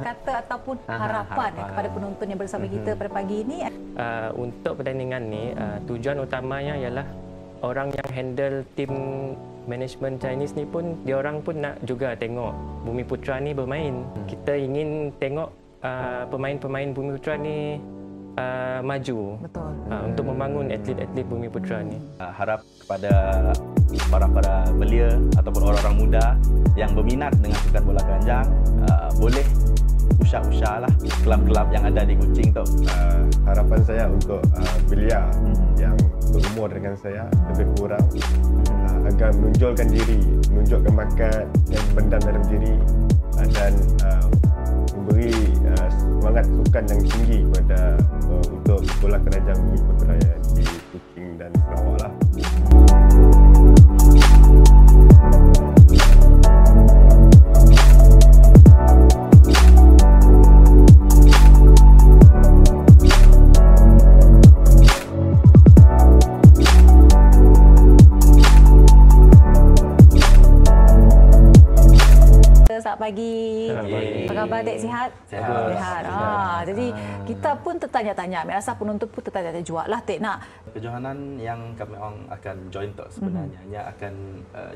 kata-kata ataupun harapan ha, ha, kepada penonton yang bersama kita mhm. pada pagi ini? Eh? Uh, untuk pertandingan ini, uh, tujuan utamanya ialah orang yang handle tim management Chinese ni pun dia orang pun nak juga tengok Bumi Putra ni bermain. Hmm. Kita ingin tengok uh, pemain-pemain Bumi Putra ni uh, maju. Uh, untuk membangun atlet-atlet Bumi Putra ni. Uh, harap kepada para-para belia ataupun orang-orang muda yang berminat dengan sukan bola keranjang uh, boleh usah-usah lah kelab-kelab yang ada di Kuching tu. Uh, harapan saya untuk uh, belia hmm. yang berumur dengan saya lebih kurang uh, agar menunjukkan diri, menunjukkan bakat dan pendam dalam diri uh, dan uh, memberi uh, semangat sukan yang tinggi kepada uh, untuk sekolah kerajaan di Kuching dan Sarawak. pagi. Selamat pagi. Apa khabar, Dek? Sihat? Sihat. Sihat. Sihat. Ha. Jadi, ha. kita pun tertanya-tanya. Saya rasa penonton pun tertanya-tanya juga lah, Dek. Nak. Perjohanan yang kami orang akan join tu sebenarnya mm-hmm. akan uh,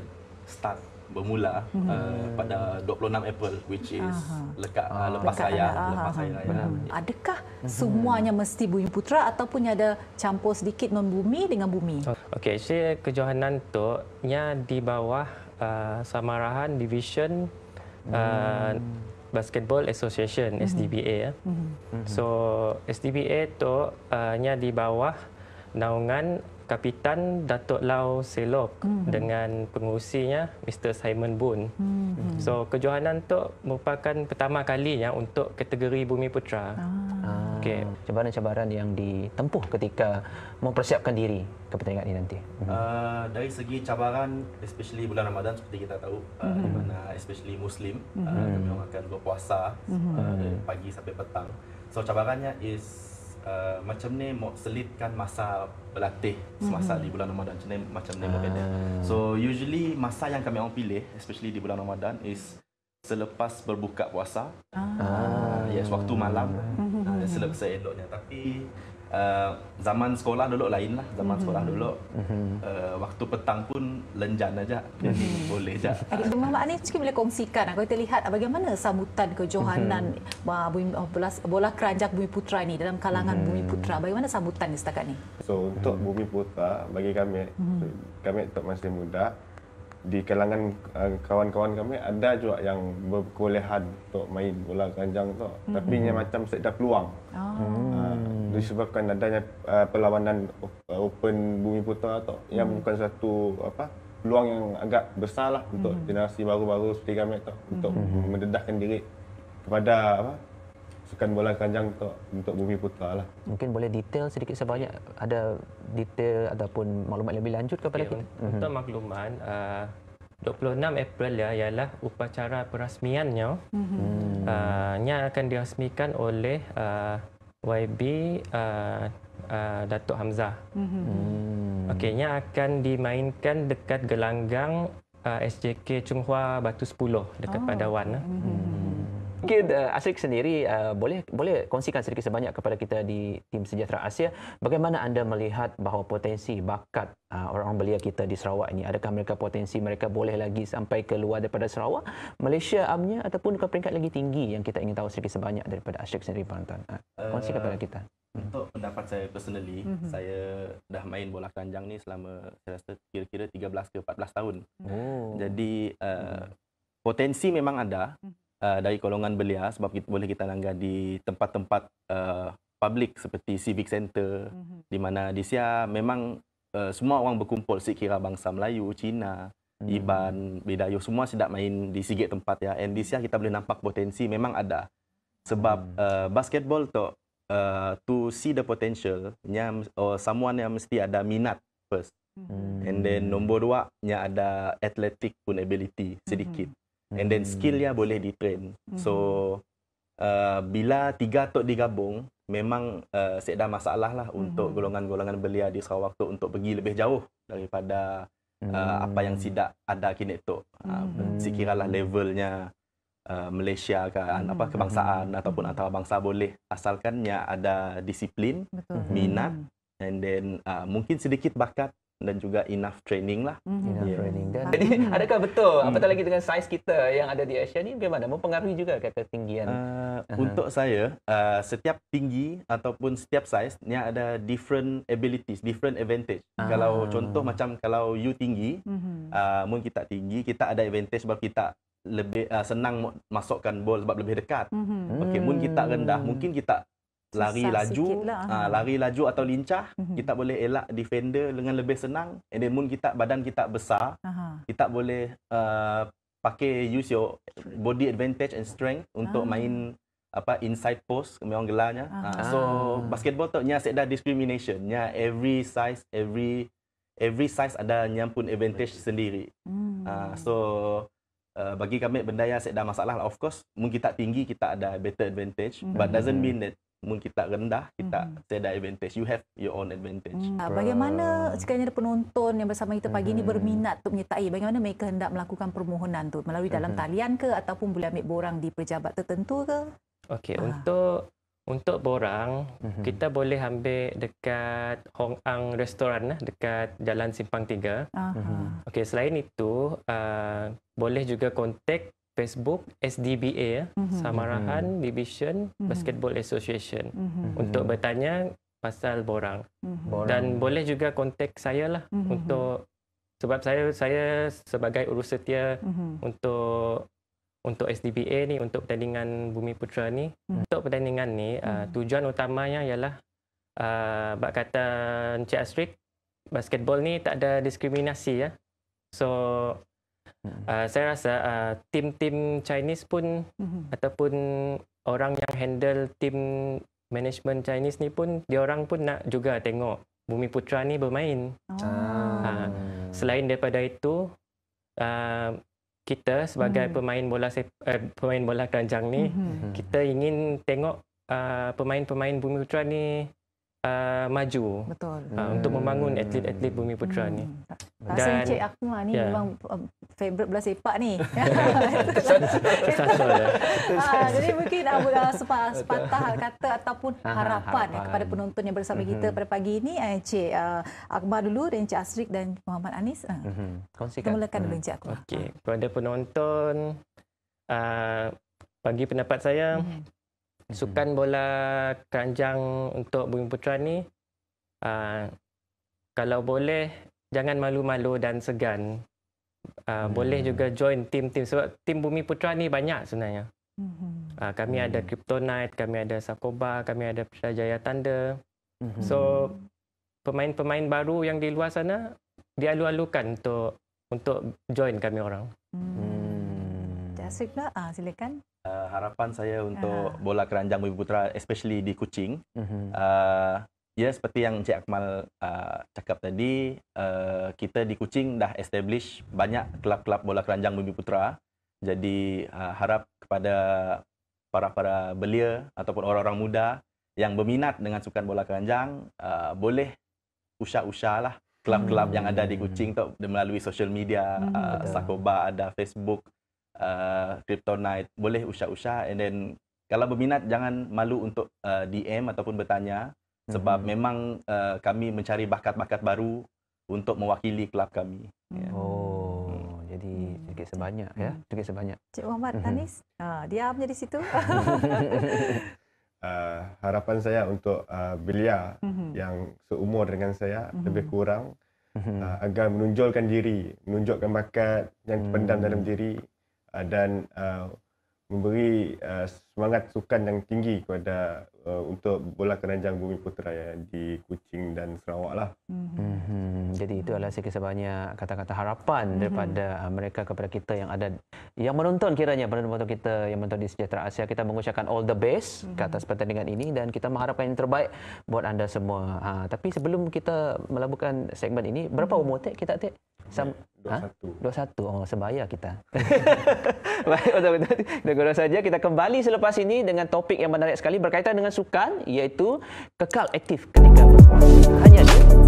start bermula mm-hmm. uh, pada 26 April which is uh lekat uh, ah. lepas saya lepas saya uh adakah uh-huh. semuanya mesti bumi putra ataupun ada campur sedikit non bumi dengan bumi okey saya eh, kejohanan tu nya di bawah uh, samarahan division uh, Basketball Association hmm. SDBA ya. Hmm. So SDBA tu uh, di bawah naungan Kapitan Datuk Lau Selok hmm. dengan pengurusinya Mr Simon Boon. Hmm. So kejohanan itu merupakan pertama kalinya untuk kategori Bumi Putra. Ah. Ah. Okey, hmm. cabaran-cabaran yang ditempuh ketika mempersiapkan diri ke pertandingan ini nanti. Hmm. Uh, dari segi cabaran especially bulan Ramadan seperti kita tahu uh, hmm. di mana especially muslim uh, kami orang akan berpuasa uh, dari pagi sampai petang. So cabarannya is Uh, macam ni mau selitkan masa berlatih semasa di bulan Ramadan macam ni macam ni ah. so usually masa yang kami orang pilih especially di bulan Ramadan is selepas berbuka puasa. Ah, ya yes, waktu malam. Mm-hmm. Ah, selepas saya eloknya tapi uh, zaman sekolah dulu lain lah. Zaman mm-hmm. sekolah dulu uh, waktu petang pun lenjan aja. Jadi boleh aja. Adik Bu Mama ni mungkin boleh kongsikan aku lah. kita lihat bagaimana sambutan kejohanan bumi, bola, bola keranjak Bumi Putra ini dalam kalangan Bumi Putra. Bagaimana sambutan ni setakat ni? So untuk Bumi Putra bagi kami kami untuk masih muda di kalangan uh, kawan-kawan kami ada juga yang berkolehan untuk main bola keranjang tu mm-hmm. tapi dia macam sedap peluang. Oh. Uh, disebabkan adanya uh, perlawanan open bumi putera tu mm-hmm. yang hmm. bukan satu apa peluang yang agak besarlah untuk mm-hmm. generasi baru-baru seperti kami tu untuk mm-hmm. mendedahkan diri kepada apa sukan bola kanjang untuk untuk bumi putra lah. Mungkin boleh detail sedikit sebanyak ada detail ataupun maklumat lebih lanjut kepada okay, ya, kita. Untuk uh-huh. Mhm. makluman ah, uh, 26 April ya ialah upacara perasmiannya. Mhm. Uh, akan diresmikan oleh uh, ah, YB uh, uh, Datuk Hamzah. Mhm. Hmm. Okeynya akan dimainkan dekat gelanggang uh, SJK Hua Batu 10 dekat oh. Padawan. Mhm. Mungkin uh, Asyik sendiri uh, boleh boleh kongsikan sedikit sebanyak kepada kita di Tim Sejahtera Asia. Bagaimana anda melihat bahawa potensi bakat uh, eh, orang belia kita di Sarawak ini? Adakah mereka potensi mereka boleh lagi sampai keluar daripada Sarawak, Malaysia amnya ataupun ke peringkat lagi tinggi yang kita ingin tahu sedikit sebanyak daripada Asyik sendiri, Pak Anton? Uh, kongsikan kepada kita. Hmm. Untuk pendapat saya personally, mm-hmm. saya dah main bola keranjang ni selama saya rasa kira-kira 13 ke 14 tahun. Oh. Jadi uh, mm. potensi memang ada. Hmm. Uh, dari golongan belia sebab kita, boleh kita langgar di tempat-tempat uh, public seperti civic center mm-hmm. di mana di sia memang uh, semua orang berkumpul sik kira bangsa Melayu, Cina, mm-hmm. Iban, Bidayuh semua sedap main di sigit tempat ya. And di sia kita boleh nampak potensi memang ada. Sebab mm-hmm. uh, basketball tu uh, to see the potential nya or someone yang mesti ada minat first. Mm-hmm. And then nombor dua nya ada athletic pun ability sedikit. Mm-hmm. And then hmm. skill dia boleh di-train. Hmm. So, uh, bila tiga tu digabung, memang uh, sedang masalah lah untuk hmm. golongan-golongan belia di Sarawak tu untuk pergi lebih jauh daripada uh, apa yang hmm. sidak ada kini tu. Ah, hmm. Uh, sikiralah levelnya uh, Malaysia ke kan, hmm. apa kebangsaan hmm. ataupun antara bangsa boleh asalkannya ada disiplin, Betul. minat and then uh, mungkin sedikit bakat dan juga enough training lah. Mhm. Enough yeah. training dan. Jadi mhm. adakah betul hmm. apatah lagi dengan size kita yang ada di Asia ni bagaimana mempengaruhi juga ke ketinggian? Uh, untuk saya uh, setiap tinggi ataupun setiap size ni ada different abilities, different advantage. Ah. Kalau contoh macam kalau you tinggi, mhm. uh, mungkin kita tinggi kita ada advantage sebab kita lebih uh, senang masukkan bola sebab lebih dekat. Mm-hmm. Okey, mungkin kita rendah, mungkin kita lari Susah laju lah. ha, lari laju atau lincah mm-hmm. kita boleh elak defender dengan lebih senang and then moon kita badan kita besar uh-huh. kita boleh uh, pakai use your body advantage and strength untuk uh-huh. main apa inside post memang orang gelarnya uh-huh. ha, so uh-huh. basketball tu nya ada discrimination nya every size every every size ada nya pun advantage okay. sendiri mm. ha, so Uh, bagi kami benda yang saya ada masalah of course mungkin tak tinggi kita ada better advantage mm-hmm. but doesn't hmm. mean that Mungkin kita rendah kita mm-hmm. tak advantage you have your own advantage mm. bagaimana sekiranya penonton yang bersama kita pagi mm-hmm. ini berminat untuk menyertai bagaimana mereka hendak melakukan permohonan tu melalui dalam mm-hmm. talian ke ataupun boleh ambil borang di pejabat tertentu ke okey ah. untuk untuk borang mm-hmm. kita boleh ambil dekat Hong Ang restoran lah dekat Jalan Simpang 3 mm-hmm. okey selain itu uh, boleh juga kontak. Facebook SDBA ya. mm-hmm. Samarahan mm-hmm. Division mm-hmm. Basketball Association mm-hmm. untuk bertanya pasal borang. Mhm. borang dan boleh juga kontak saya lah mm-hmm. untuk sebab saya saya sebagai urus setia mm-hmm. untuk untuk SDBA ni untuk pertandingan Bumi Putra ni mm-hmm. untuk pertandingan ni mm-hmm. uh, tujuan utamanya ialah uh, bak kata Encik Asrik basketball ni tak ada diskriminasi ya so Uh, saya rasa uh, tim-tim Chinese pun mm-hmm. ataupun orang yang handle tim management Chinese ni pun dia orang pun nak juga tengok Bumi Putra ni bermain. Oh. Uh, selain daripada itu uh, kita sebagai mm-hmm. pemain bola sep- uh, pemain bola keranjang ni mm-hmm. mm-hmm. kita ingin tengok uh, pemain-pemain Bumi Putra ni uh, maju betul uh, hmm. untuk membangun atlet-atlet bumi putra hmm. Lah ni dan Rasa ya. Encik ni yeah. memang um, favorite bola sepak ni. Ah, jadi mungkin uh, sepatah lah kata ataupun harapan, harapan. Ya, kepada penonton yang bersama mm-hmm. kita mhm. pada pagi ini. Encik eh, uh, ah, Akmal dulu dan Encik Asrik dan Muhammad Anis. Uh, mm-hmm. Kongsikan. Kita mulakan dulu Encik mhm. Akmal. Okay. Kepada penonton, uh, bagi pendapat saya, mm-hmm. Mhm. sukan bola keranjang untuk Bumi Putra ni uh, kalau boleh jangan malu-malu dan segan. Uh, hmm. Boleh juga join tim-tim sebab tim Bumi Putra ni banyak sebenarnya. Hmm. Uh, kami hmm. ada Kryptonite, kami ada Sakoba, kami ada Jaya Tanda. Hmm. So pemain-pemain baru yang di luar sana dialu-alukan untuk untuk join kami orang. Hmm. Sripla, uh, ah, silakan. Uh, harapan saya untuk uh. bola keranjang Bumi Putra, especially di Kuching. Uh-huh. Uh, ya, seperti yang Encik Akmal uh, cakap tadi, uh, kita di Kuching dah establish banyak kelab-kelab bola keranjang Bumi Putra. Jadi, uh, harap kepada para-para belia ataupun orang-orang muda yang berminat dengan sukan bola keranjang, uh, boleh usah-usah lah kelab-kelab hmm. yang ada di hmm. Kuching tu melalui social media, hmm, uh, Sakoba ada, Facebook, uh, kryptonite boleh usah-usah and then kalau berminat jangan malu untuk uh, DM ataupun bertanya sebab mm-hmm. memang uh, kami mencari bakat-bakat baru untuk mewakili kelab kami yeah. oh hmm. jadi sedikit sebanyak ya, hmm. ya sedikit sebanyak Cik Muhammad Tanis mm-hmm. ha uh, diam di situ uh, harapan saya untuk uh, belia mm-hmm. yang seumur dengan saya mm-hmm. lebih kurang mm-hmm. Uh, agar menunjulkan diri, menunjukkan bakat yang mm. terpendam hmm. dalam diri uh, dan uh, memberi uh, semangat sukan yang tinggi kepada uh, untuk bola keranjang bumi putera ya, di Kuching dan Sarawak lah. Mm-hmm. Jadi itu adalah sekali sebanyak kata-kata harapan mm-hmm. daripada uh, mereka kepada kita yang ada yang menonton kiranya penonton kita yang menonton di Sejahtera Asia kita mengucapkan all the best mm-hmm. ke atas pertandingan ini dan kita mengharapkan yang terbaik buat anda semua. Ha, tapi sebelum kita melakukan segmen ini berapa mhm. umur tek kita tek? Dua Ha? 21. Oh, sebaya kita. Baik, betul-betul. saja, kita kembali selepas ini dengan topik yang menarik sekali berkaitan dengan sukan iaitu kekal aktif ketika berpuasa. Hanya dia.